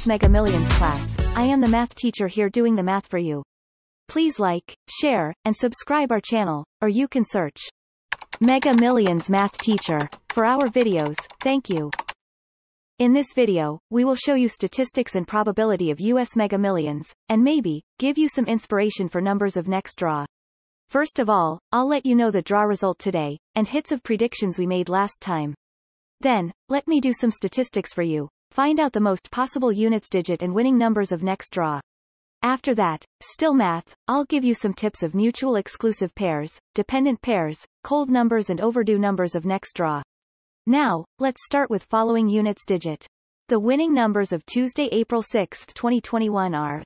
Math Mega Millions class. I am the math teacher here doing the math for you. Please like, share, and subscribe our channel, or you can search Mega Millions Math Teacher for our videos. Thank you. In this video, we will show you statistics and probability of US Mega Millions, and maybe, give you some inspiration for numbers of next draw. First of all, I'll let you know the draw result today, and hits of predictions we made last time. Then, let me do some statistics for you, Find out the most possible units digit and winning numbers of next draw. After that, still math, I'll give you some tips of mutual exclusive pairs, dependent pairs, cold numbers and overdue numbers of next draw. Now, let's start with following units digit. The winning numbers of Tuesday, April 6, 2021 are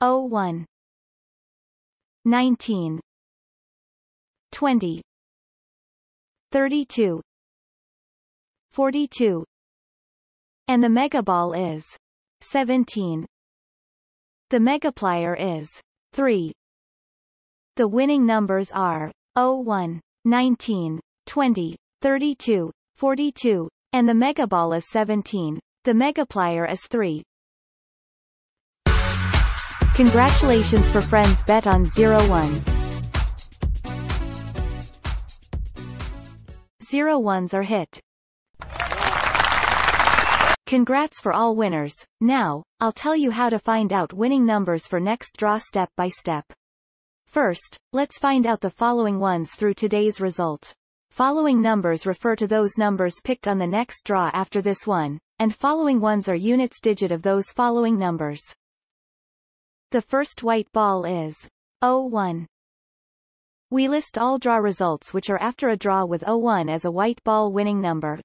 01 19 20 32 42 and the megaball is 17. The megaplier is 3. The winning numbers are 01, 19, 20, 32, 42, and the megaball is 17. The megaplier is 3. Congratulations for friends bet on zero ones. Zero ones are hit. Congrats for all winners. Now, I'll tell you how to find out winning numbers for next draw step by step. First, let's find out the following ones through today's result. Following numbers refer to those numbers picked on the next draw after this one, and following ones are units digit of those following numbers. The first white ball is 01. We list all draw results which are after a draw with 01 as a white ball winning number.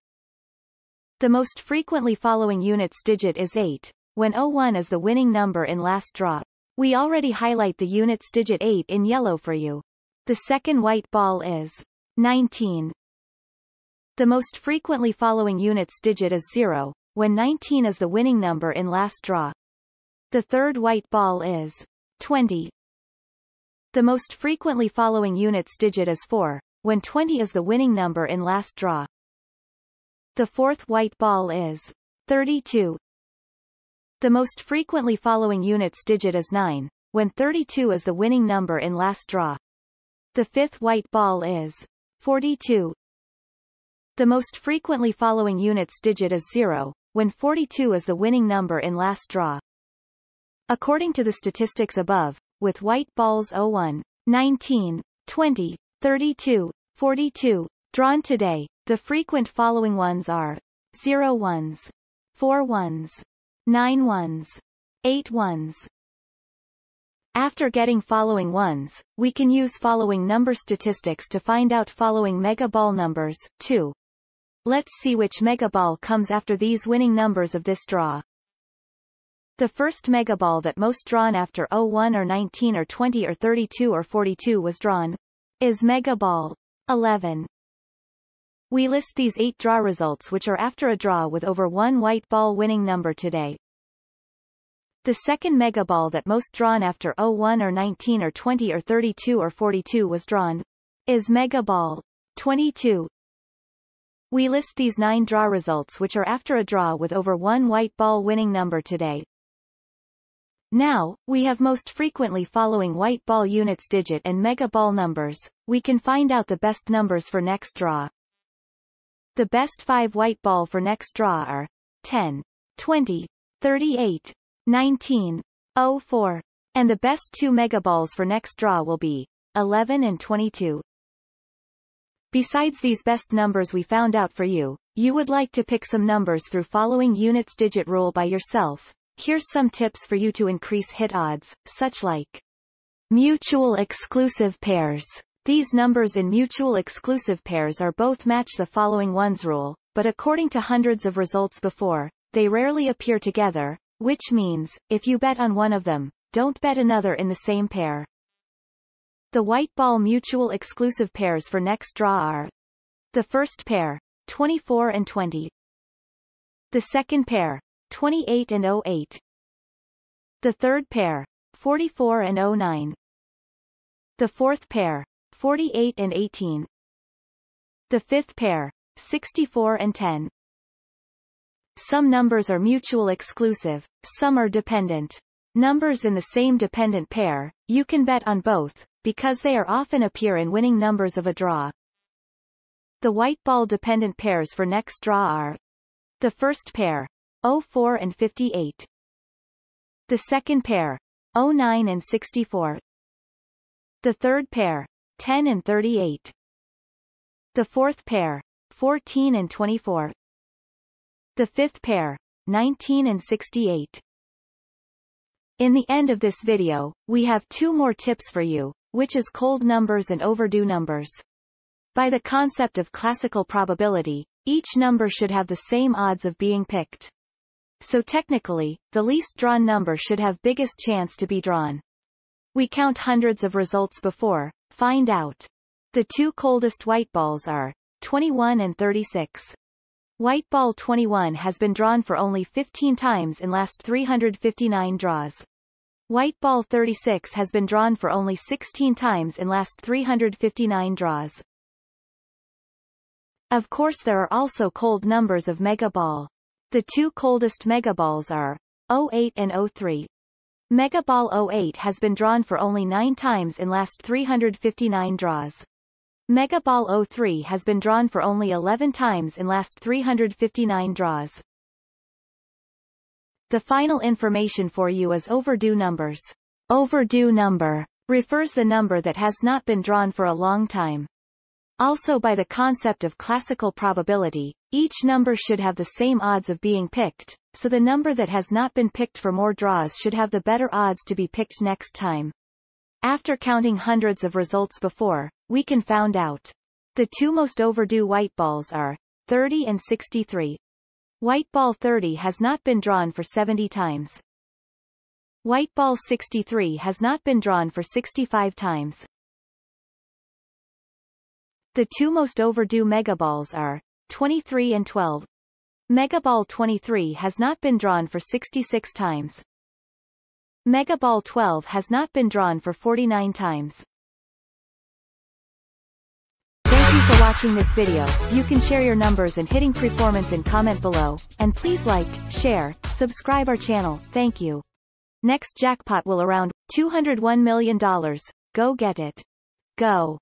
The most frequently following unit's digit is 8, when 01 is the winning number in last draw. We already highlight the unit's digit 8 in yellow for you. The second white ball is 19. The most frequently following unit's digit is 0, when 19 is the winning number in last draw. The third white ball is 20. The most frequently following unit's digit is 4, when 20 is the winning number in last draw. The fourth white ball is 32. The most frequently following unit's digit is 9, when 32 is the winning number in last draw. The fifth white ball is 42. The most frequently following unit's digit is 0, when 42 is the winning number in last draw. According to the statistics above, with white balls 01, 19, 20, 32, 42, drawn today, the frequent following ones are 0 ones, 4 ones, 9 ones, 8 ones. After getting following ones, we can use following number statistics to find out following mega ball numbers, too. Let's see which mega ball comes after these winning numbers of this draw. The first mega ball that most drawn after 01 or 19 or 20 or 32 or 42 was drawn is mega ball 11. We list these eight draw results which are after a draw with over one white ball winning number today. The second mega ball that most drawn after 01 or 19 or 20 or 32 or 42 was drawn is mega ball 22. We list these nine draw results which are after a draw with over one white ball winning number today. Now, we have most frequently following white ball units digit and mega ball numbers, we can find out the best numbers for next draw. The best five white ball for next draw are 10, 20, 38, 19, 04, and the best two mega balls for next draw will be 11 and 22. Besides these best numbers we found out for you, you would like to pick some numbers through following units digit rule by yourself. Here's some tips for you to increase hit odds, such like mutual exclusive pairs, these numbers in mutual exclusive pairs are both match the following ones rule, but according to hundreds of results before, they rarely appear together, which means, if you bet on one of them, don't bet another in the same pair. The white ball mutual exclusive pairs for next draw are the first pair, 24 and 20. The second pair, 28 and 08. The third pair, 44 and 09. The fourth pair, 48 and 18. The fifth pair, 64 and 10. Some numbers are mutual exclusive, some are dependent. Numbers in the same dependent pair, you can bet on both, because they are often appear in winning numbers of a draw. The white ball dependent pairs for next draw are the first pair, 04 and 58. The second pair, 09 and 64. The third pair, 10 and 38. The fourth pair, 14 and 24. The fifth pair, 19 and 68. In the end of this video, we have two more tips for you, which is cold numbers and overdue numbers. By the concept of classical probability, each number should have the same odds of being picked. So technically, the least drawn number should have biggest chance to be drawn. We count hundreds of results before, Find out. The two coldest white balls are 21 and 36. White ball 21 has been drawn for only 15 times in last 359 draws. White ball 36 has been drawn for only 16 times in last 359 draws. Of course there are also cold numbers of mega ball. The two coldest mega balls are 08 and 03. Mega Ball 08 has been drawn for only 9 times in last 359 draws. Mega Ball 03 has been drawn for only 11 times in last 359 draws. The final information for you is overdue numbers. Overdue number refers the number that has not been drawn for a long time. Also by the concept of classical probability, each number should have the same odds of being picked, so the number that has not been picked for more draws should have the better odds to be picked next time. After counting hundreds of results before, we can found out. The two most overdue white balls are 30 and 63. White ball 30 has not been drawn for 70 times. White ball 63 has not been drawn for 65 times. The two most overdue mega balls are 23 and 12. Mega Ball 23 has not been drawn for 66 times. Mega Ball 12 has not been drawn for 49 times. Thank you for watching this video, you can share your numbers and hitting performance in comment below, and please like, share, subscribe our channel, thank you. Next jackpot will around, $201 million, go get it. Go.